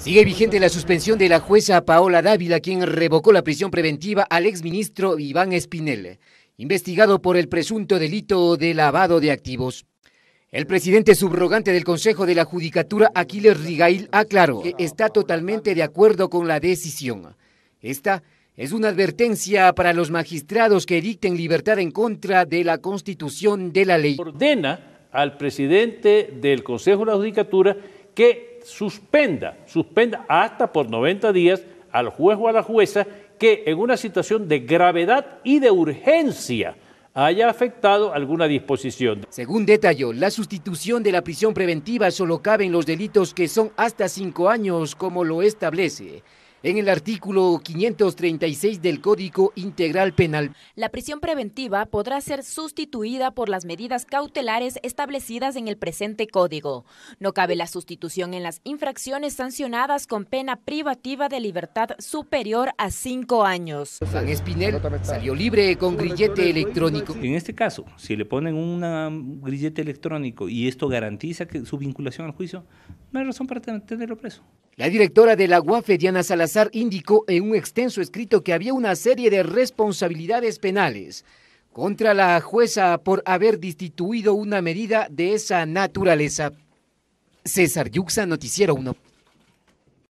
Sigue vigente la suspensión de la jueza Paola Dávila, quien revocó la prisión preventiva al exministro Iván Espinel, investigado por el presunto delito de lavado de activos. El presidente subrogante del Consejo de la Judicatura, Aquiles Rigail, aclaró que está totalmente de acuerdo con la decisión. Esta es una advertencia para los magistrados que dicten libertad en contra de la constitución de la ley. Ordena al presidente del Consejo de la Judicatura que suspenda, suspenda hasta por 90 días al juez o a la jueza que en una situación de gravedad y de urgencia haya afectado alguna disposición. Según detalló, la sustitución de la prisión preventiva solo cabe en los delitos que son hasta cinco años, como lo establece en el artículo 536 del Código Integral Penal. La prisión preventiva podrá ser sustituida por las medidas cautelares establecidas en el presente código. No cabe la sustitución en las infracciones sancionadas con pena privativa de libertad superior a cinco años. San Espinel salió libre con grillete electrónico. En este caso, si le ponen un grillete electrónico y esto garantiza que su vinculación al juicio, no hay razón para tenerlo preso. La directora de la UAFE, Diana Salazar, indicó en un extenso escrito que había una serie de responsabilidades penales contra la jueza por haber destituido una medida de esa naturaleza. César Yuxa, Noticiero 1.